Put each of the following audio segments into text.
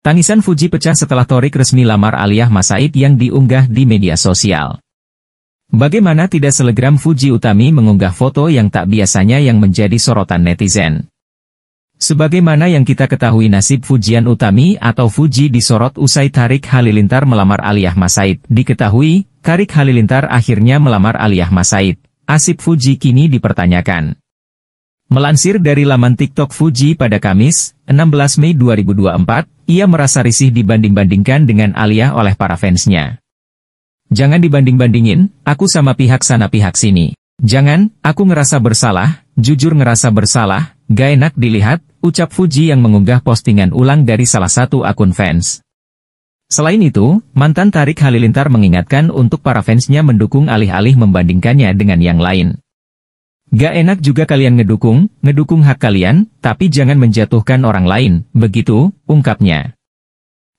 Tangisan Fuji pecah setelah Torik resmi lamar Aliyah Masaid yang diunggah di media sosial. Bagaimana tidak selegram Fuji Utami mengunggah foto yang tak biasanya yang menjadi sorotan netizen. Sebagaimana yang kita ketahui nasib Fujian Utami atau Fuji disorot usai Tarik Halilintar melamar Aliyah Masaid. Diketahui, Tarik Halilintar akhirnya melamar Aliyah Masaid. Asib Fuji kini dipertanyakan. Melansir dari laman TikTok Fuji pada Kamis, 16 Mei 2024, ia merasa risih dibanding-bandingkan dengan Alia oleh para fansnya. Jangan dibanding-bandingin, aku sama pihak sana pihak sini. Jangan, aku ngerasa bersalah, jujur ngerasa bersalah, gak enak dilihat, ucap Fuji yang mengunggah postingan ulang dari salah satu akun fans. Selain itu, mantan Tarik Halilintar mengingatkan untuk para fansnya mendukung alih-alih membandingkannya dengan yang lain. Gak enak juga kalian ngedukung, ngedukung hak kalian, tapi jangan menjatuhkan orang lain, begitu, ungkapnya.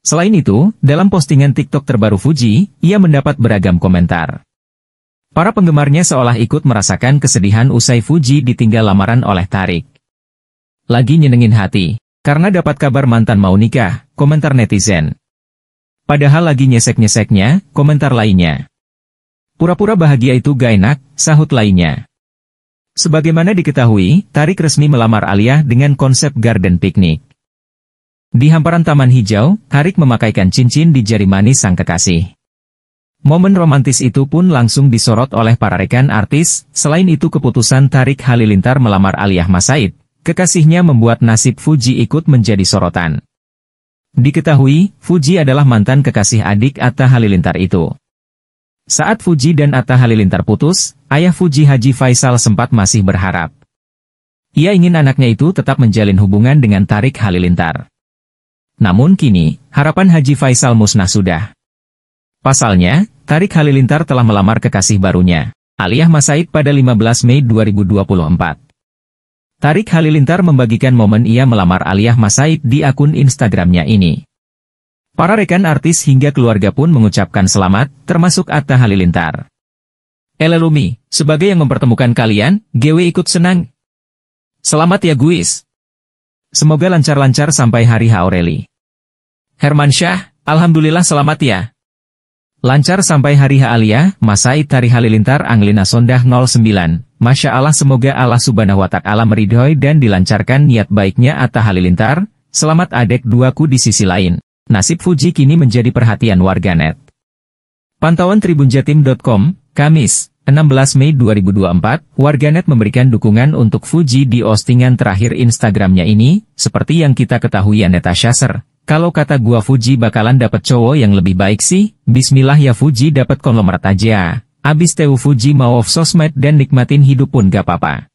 Selain itu, dalam postingan TikTok terbaru Fuji, ia mendapat beragam komentar. Para penggemarnya seolah ikut merasakan kesedihan usai Fuji ditinggal lamaran oleh Tarik. Lagi nyenengin hati, karena dapat kabar mantan mau nikah, komentar netizen. Padahal lagi nyesek-nyeseknya, komentar lainnya. Pura-pura bahagia itu gak enak, sahut lainnya. Sebagaimana diketahui, Tarik resmi melamar Alia dengan konsep garden piknik. Di hamparan Taman Hijau, Tarik memakaikan cincin di jari manis sang kekasih. Momen romantis itu pun langsung disorot oleh para rekan artis, selain itu keputusan Tarik Halilintar melamar Aliyah Masaid, kekasihnya membuat nasib Fuji ikut menjadi sorotan. Diketahui, Fuji adalah mantan kekasih adik Atta Halilintar itu. Saat Fuji dan Atta Halilintar putus, ayah Fuji Haji Faisal sempat masih berharap. Ia ingin anaknya itu tetap menjalin hubungan dengan Tarik Halilintar. Namun kini, harapan Haji Faisal musnah sudah. Pasalnya, Tarik Halilintar telah melamar kekasih barunya, Aliyah Masaid pada 15 Mei 2024. Tarik Halilintar membagikan momen ia melamar Aliyah Masaid di akun Instagramnya ini. Para rekan artis hingga keluarga pun mengucapkan selamat, termasuk Atta Halilintar. Elelumi, sebagai yang mempertemukan kalian, GW ikut senang. Selamat ya Guis. Semoga lancar-lancar sampai hari H Aureli. Herman Syah, Alhamdulillah selamat ya. Lancar sampai hari H Alia, Masai Tari Halilintar Anglina Sondah 09, Masya Allah semoga Allah subhanahu wa ta'ala meridhoi dan dilancarkan niat baiknya Atta Halilintar, selamat adek duaku di sisi lain nasib Fuji kini menjadi perhatian warganet. Pantauan TribunJatim.com, Kamis, 16 Mei 2024, warganet memberikan dukungan untuk Fuji di postingan terakhir Instagramnya ini, seperti yang kita ketahui Aneta Shaser. Kalau kata gua Fuji bakalan dapet cowok yang lebih baik sih, bismillah ya Fuji dapet konglomerat aja. Abis Teu Fuji mau off sosmed dan nikmatin hidup pun gak apa-apa.